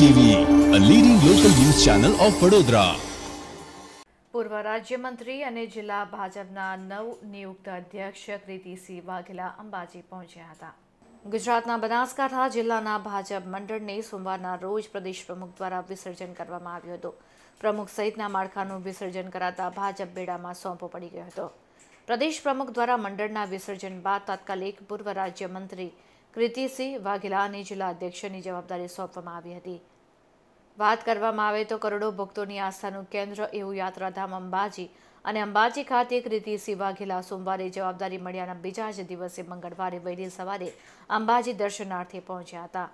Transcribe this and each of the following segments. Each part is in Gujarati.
TV a leading local news channel of Vadodara પૂર્વ રાજ્યમંત્રી અને જિલ્લા ભાજપના નવ નિયુક્ત અધ્યક્ષ કૃતિસિંહ વાઘેલા અંબાજી પહોંચ્યા હતા ગુજરાતના બનાસકાંઠા જિલ્લાના ભાજપ મંડળને સોમવારના રોજ પ્રદેશ પ્રમુખ દ્વારા વિસર્જન કરવામાં આવ્યું હતું પ્રમુખ સહિતના માળખાનું વિસર્જન કરાતા ભાજપ બેડામાં સોંપો પડી ગયો હતો પ્રદેશ પ્રમુખ દ્વારા મંડળના વિસર્જન બાદ તાત્કાલિક પૂર્વ રાજ્યમંત્રી કૃતિસિંહ વાઘેલાને જિલ્લા અધ્યક્ષની જવાબદારી સોંપવામાં આવી હતી વાત કરવામાં આવે તો કરોડો ભક્તોની આસ્થાનું કેન્દ્ર એવું યાત્રાધામ અંબાજી અને અંબાજી ખાતે કૃતિસિંહ વાઘેલા સોમવારે જવાબદારી મળ્યાના બીજા જ દિવસે મંગળવારે વહેલી સવારે અંબાજી દર્શનાર્થે પહોંચ્યા હતા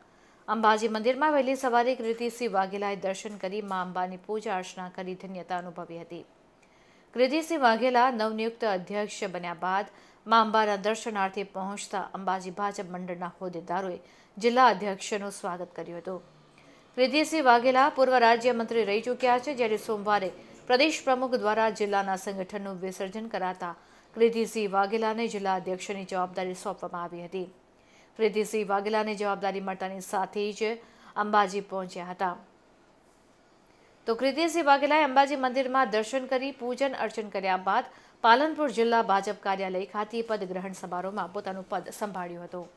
અંબાજી મંદિરમાં વહેલી સવારે કૃતિસિંહ વાઘેલાએ દર્શન કરી મા અંબાની પૂજા અર્ચના કરી ધન્યતા અનુભવી હતી કૃતિસિંહ વાઘેલા નવનિયુક્ત અધ્યક્ષ બન્યા બાદ મા અંબાના દર્શનાર્થે પહોંચતા અંબાજી ભાજપ મંડળના હોદ્દેદારોએ જિલ્લા અધ્યક્ષનું સ્વાગત કર્યું હતું રિદ્ધિસિંહ વાઘેલા પૂર્વ રાજ્યમંત્રી રહી ચૂક્યા છે જ્યારે સોમવારે પ્રદેશ પ્રમુખ દ્વારા જિલ્લાના સંગઠનનું વિસર્જન કરાતા કૃતિસિંહ વાઘેલાને જિલ્લા અધ્યક્ષની જવાબદારી સોંપવામાં આવી હતી કૃતિસિંહ વાઘેલાને જવાબદારી મળતાની સાથે જ અંબાજી પહોંચ્યા હતા તો કૃતિસિંહ વાઘેલાએ અંબાજી મંદિરમાં દર્શન કરી પૂજન અર્ચન કર્યા બાદ પાલનપુર જિલ્લા ભાજપ કાર્યાલય ખાતે પદ ગ્રહણ સમારોહમાં પોતાનું પદ સંભાળ્યું હતું